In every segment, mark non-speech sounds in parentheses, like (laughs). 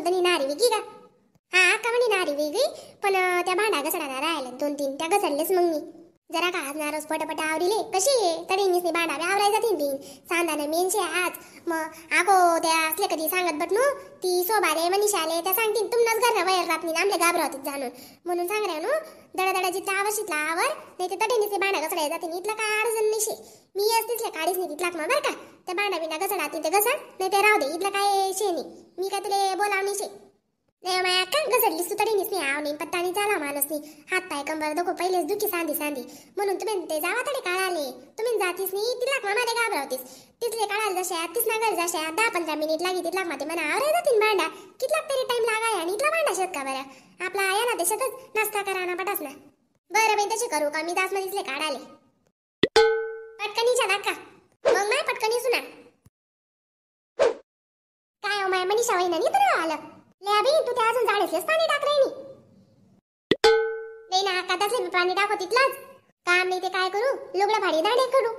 म्हणतो नारी विकी का हा का नारी विगी, पण त्या भांडा घसडाला राहिले दोन तीन त्या घसरलेच मग मी जरा का नारस पटपट आवरीले कशी आहे तरी मिसनी बांडावे आवराय जातीन बिन सांदाने मेनशे आज मग आगो त्या असले कधी सांगत बट नो ती सोबाले मनीषाले त्या सांगतीन तुमनाच घर वयर रापनी आमले घाबरवतीत जाणून म्हणून सांगऱ्या नो दडा दडा जिथला आवशितला आवर नाही ते तटी बांडा घसडाय जातीन इथला काय अडचण नाहीशे मी असतीच तिथल्या काढीच नाही तिथला मग बरं का त्या बांडा बिना घसडातील ते घसड नाही ते राहू दे इथला काय शे नाही मी काय तुले बोलाव नाहीशे माया अक्का घसरली सुतडीनीच नाही आवनी पत्ता आणि झाला माणूस नाही हात कंबर दोघं पहिलेच दुखी सांधी सांधी म्हणून तुम्ही ते जावा तडे काढाले तुम्ही जातीस नाही तिला मामाने घाबरावतीस तिथले काढायला जशा तीस नागाल जशा दहा पंधरा मिनिट लागी तिथला माते म्हणा अरे जातीन भांडा कितला तरी टाइम लागाय आणि इथला भांडा शेत का आपला आया ना देशातच नाश्ता करा ना पटास बरं बाई तसे करू का मी दास मधीतले काढाले पटकनीच्या दाखा मग पटकणी सुना काय हो माय मनीषा वहिनी तर आलं अभि तू त्या अजून जाळीसलेच पाणी टाक राहिली नाही ना कातासले मी पाणी टाकू तिथलाच काम नाही ते काय करू लुगडं भाडी दाडे करू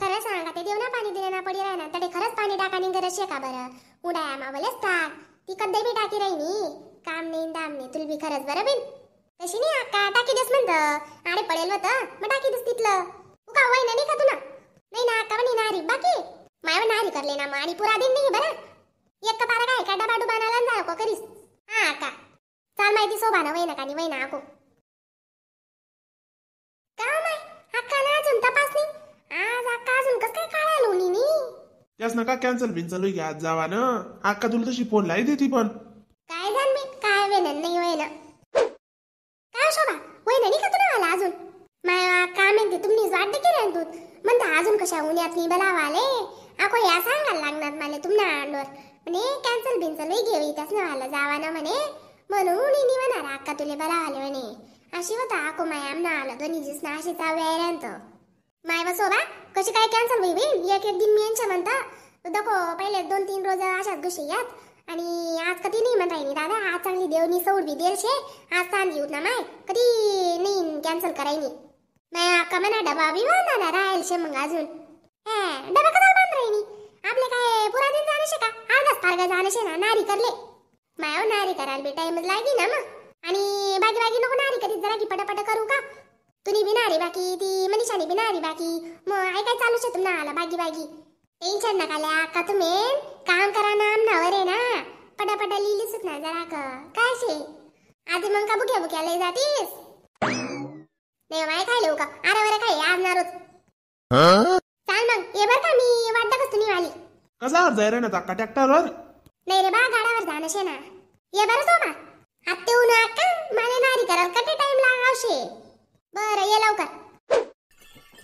खरं सांगा ते देव ना पाणी दिले ना पडी ना तडे खरंच पाणी टाका नि गरज का बरं उडाया मावलेच टाक ती कधी बी टाकी राहिनी काम नाही दाम नाही तुल बी खरंच बरं बिन कशी नाही आका टाकी दिस म्हणत अरे पडेल होतं मग टाकी दिस तिथलं का वय नाही का तुला नाही ना आका म्हणे नारी बाकी माय नारी करले ना मग आणि पुरा दिन नाही बरं एक का पारा काय का बाडू बनाला नाला जा करीस हा का चाल माहिती सोबा बना वैना कानी वैना आको का माय हक्काला अजून तपासनी आज हक्का अजून कस काय काळा उनी नी त्याच नका कॅन्सल बिन्सल घ्या जावा ना अक्का तुला तशी फोन लाई देती पण काय जाण मी काय वेन नाही वेन काय शोभा वेन नाही का तुला आला अजून माया काय म्हणते तुम्ही वाट केली दूध म्हणते अजून कशा उन्यात नाही बलावाले आको या सांगायला लागणार मला तुमना अंडोर म्हणे कॅन्सल बिन्सलही घेऊ इथंच नवाला जावा ना म्हणे म्हणून इनी म्हणा आका तुले बरा आले म्हणे अशी होता आको माय आमना आला दोन्ही जिस ना अशी चावेऱ्यांत माय बसोबा कशी काय कॅन्सल होई बिन एक एक दिन मी यांच्या म्हणता दको पहिले दोन तीन रोज अशाच गोष्टी यात आणि आज कधी नाही म्हणता येईल दादा आज चांगली देवनी सौड बी देरशे आज चांगली उठ ना माय कधी नाही कॅन्सल करायनी माय आका म्हणा डबा बी म्हणा राहील शे मग अजून डबा कसा आपले काय पुराने जाणशे का अर्धाच पारगा जाणशे ना नारी करले मायो नारी कराल बी टाइम लागी ना मग आणि बाकी बाकी नको नारी कधी जरा की पटापट करू का तुम्ही बी बाकी ती मनीषाने बी नारी बाकी मग काय चालू छे तुम्हाला आला बागी बागी टेन्शन नका ल्या का तुम्ही काम करा ना आमनावर आहे ना पटापट लिहिली ना जरा का काय शे आधी मग का बुक्या बुक्या लय जातीस नाही माय काय लिहू का अरे बरं काय आमनारच चल मग ये बर का मी कसावर जाय रे ना चाका ट्रॅक्टरवर मेरे रे बा गाडावर जाणं शे ना ये बरं सोमा आत्ते उन्हा का माने नारी करल कटे टाइम लागावशे बरं ये लवकर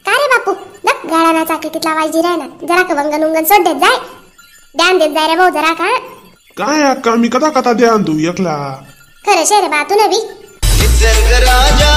का रे बापू नक गाडाना चाकी कितला वाजी रे ना जरा का वंगन उंगन सोड देत जाय ध्यान देत जाय रे भाऊ जरा का काय अक्का मी कदा कथा ध्यान दू एकला खरं शे रे बा तू नवी राजा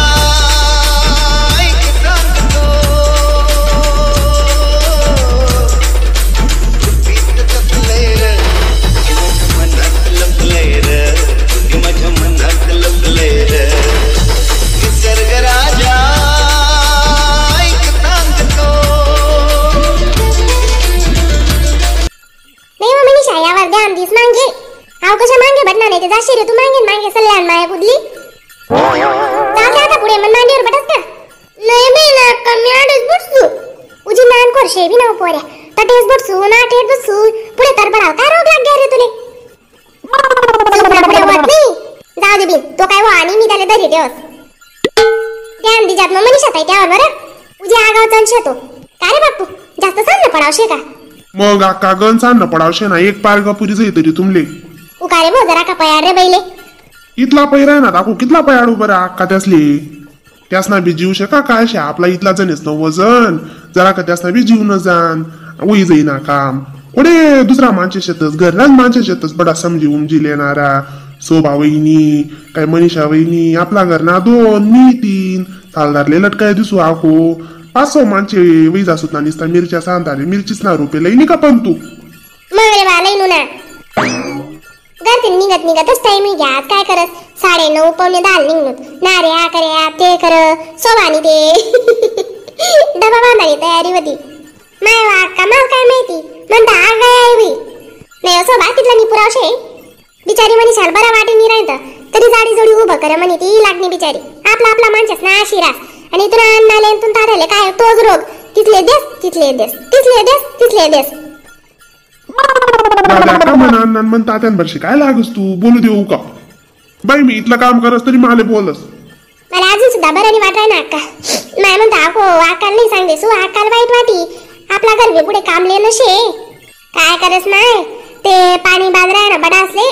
नाव कशा मांगे बटना नाही ते जाशी रे तू मांगे मांगे सल्ल्यान माया बुडली जाऊ आता पुढे मन मांडीवर बटस का नाही मी ना कमी बसतो उजी नान कोरशे बी नाव पोऱ्या तटेस बसतो ना टेट बसतो पुढे तर बराव काय रोग लाग रे तुले (laughs) जाऊ दे बी तो काय वा आणि मी त्याला धरी देवस ध्यान दिजात मग मनीषा ताई त्यावर बरं उजी आगाव चंद शेतो काय रे बापू जास्त सांग पडावशे का मग आका गण सांड पडावशे ना एक पारगा पुरी जाई तरी तुमले का भो जरा का पयार रे बैले इतला पयरा ना दाखू कितला पयाडू बरा का त्यासले त्यासना बी जीव शका काय शे आपला इतला जनेस न वजन जरा का त्यासना बी जीव न जान वही ना काम कोडे दुसरा मानचे शेतस रंग मानचे शेतस बडा समजी उमजी लेणारा शोभा वहिनी काय मनीषा वहिनी आपला ना दोन मी तीन ले लटकाय दिसू आखो पाच सो माणसे वैजा ना निसता मिरच्या सांधारे मिरचीच ना रोपे लई का पण तू मग लई नुना गर्दी निघत निघतच टाइम घ्या काय करत साडे नऊ पावणे दहा निघत ना रे हा करे ते कर सोबानी दे (laughs) डबा बांधायची तयारी होती माय का माव काय माहिती म्हणता आग गाय आई बाई नाही असं हो, बाकीतला नि पुरावशे बिचारी म्हणे शाल बरा वाटे नि राहतं तरी जाडी जोडी उभं कर म्हणे ती लागणे बिचारी आपला आपला माणसाच ना शिरा आणि इथून अन्न आले तुला काय तोच रोग तिथले देस तिथले देस तिथले देस तिथले देस दादा का म्हणा मग तात्यांपाशी काय लागस तू बोलू देऊ का बाई मी इथलं काम करस तरी मला बोलस मला अजून सुद्धा बरं नाही वाटाय ना अक्का माय म्हणता अहो अक्काला नाही सांगते सु हो, अक्काला वाईट वाटी आपला गरबे पुढे कामले नशे काय करस माय ते पाणी बाजरा ना बडासले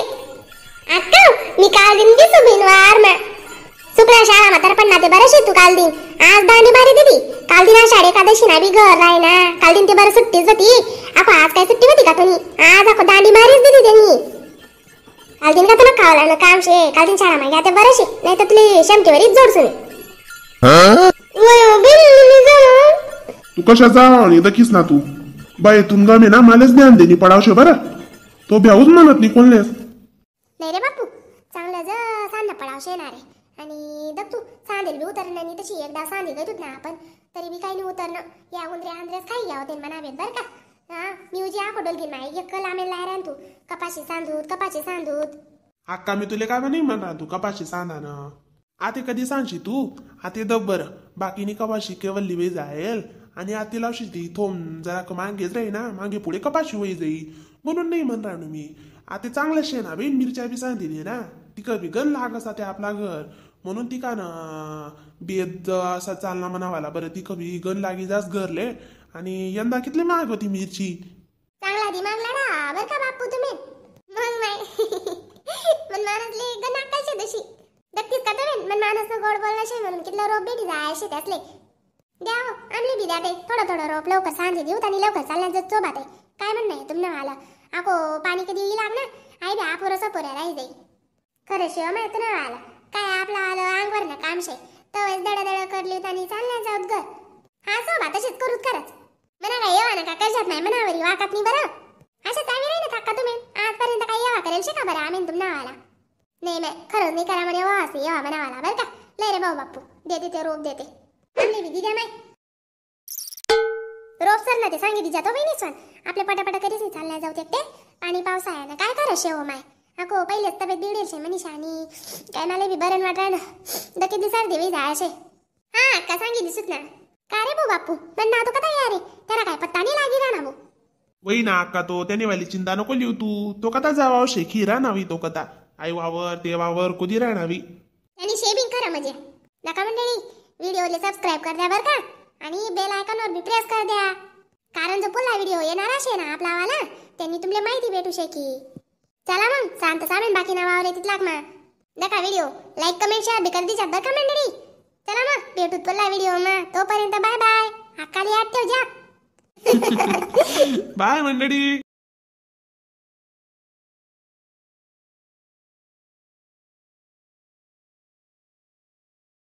अक्का मी काल दिन दिसू बिनवार मा शुक्र शाळा म्हातार पण ना ते बरं तू काल दिन आज दाणी बारी दिली काल दिन अशा तशी ना बी घर राही ना काल दिन ते बरं सुट्टीच होती आपण आज काय सुट्टी होती का तुम्ही आज आपण दांडी मारीच दिली त्यांनी काल दिन का तुला खावला ना काम शे काल दिन शाळा मागे आता बरं शे नाही तर तुला शमटीवर जोड सुने तू कशा जा एकदा किस ना तू बाई तुम गमे ना मलाच ज्ञान देणी पडावशे बरं तो भ्याऊच म्हणत नाही कोणलेस नाही रे बापू चांगलं ज सांदा पडावशे ना रे आणि दत्तू सांदेल बी उतरणार तशी एकदा सांदी गई ना आपण तरी मी काही नाही उतरणं या उंदरे आंद्रेस काही घ्यावं ते म्हणावे बर का हा मी उजी आकोडोल घेईन माई एक लामेल लायरान तू कपाशी सांधूत कपाशी सांधूत अक्का मी तुला काय म्हणे म्हणा तू कपाशी सांधा ना आते कधी सांगशी तू आते दब्बर बाकीनी कपाशी केवळ लिवे जाईल आणि आते लावशी ती थोम जरा मागेच राही ना मागे पुढे कपाशी होई जाई म्हणून नाही म्हण राहणू मी आते चांगलं शेण हवे मिरच्या बी सांगते ना ती बी गण लागस ते आपला घर म्हणून ती का ना बेद असा चालना म्हणावाला बरं ती कमी गण लागी जास घरले आणि यंदा कितली महाग होती मिरची चांगला ती मागला ना बर का बापू तुम्ही मग नाही (laughs) मन मानसले गण आकाशे दशी दक्कीच का तुम्ही मन मानस गोड बोलणं शे म्हणून कितला रोप बेटी जायशे त्यातले द्या हो, आणली बी द्या बे थोडं थोडं रोप लवकर सांजे देऊत आणि लवकर चालण्याचं चोबात आहे काय म्हण नाही तुम्ही मला आको पाणी कधी येईल ना आई बे आप पोरं राही जाई खरं शेव माहित नाही आला काय आपलं आलं अंगवर ना काम कामशे तवळ दडदड करली त्यांनी चालल्या जाऊत घर हा सोबा तशीच करूत खरंच म्हणा काय येवा ना का कशात नाही म्हणावरी वाकात नाही बरं असं आम्ही नाही ना काका तुम्ही आजपर्यंत काय येवा करेल शका बरं आम्ही तुम आला नाही नाही खरंच नाही करा म्हणे वा असे येवा आला बरं का ले रे भाऊ बापू दे ते रोप देते आणली विधी द्या नाही रोप ना ते सांगितली जातो बहिणी सण आपल्या पटापटा कधीच चालल्या जाऊ ते आणि पावसाळ्यानं काय करा शेव माय अको पहिलेच तब्येत बिघडेल शे मनीषा काय मला बी बरं वाटा ना दके दिसार देवी जायचे हा का सांगी दिसत ना का रे भाऊ बापू मन ना तो कथा या रे त्याला काय पत्ता नाही लागी राणा भाऊ वही ना अक्का तो तेने वाली चिंता नको लिहू तू तो कथा जावा शेखी राणावी तो कथा आई वावर ते वावर कुदी राणावी आणि शेविंग करा म्हणजे नका मंडळी व्हिडिओले सबस्क्राइब कर द्या बरं का आणि बेल आयकॉनवर भी प्रेस कर द्या कारण जो पुन्हा व्हिडिओ येणार आहे ना आपला वाला त्यांनी तुमले माहिती भेटू शकी चला मग शांत सामेन बाकी नावावर येतात लाग मग नका व्हिडिओ लाईक कमेंट शेअर बिकर दिशा दर कमेंटरी चला मग भेटू पडला व्हिडिओ मा तोपर्यंत बाय बाय हाकाली आठ ठेव जा बाय (laughs) मंडळी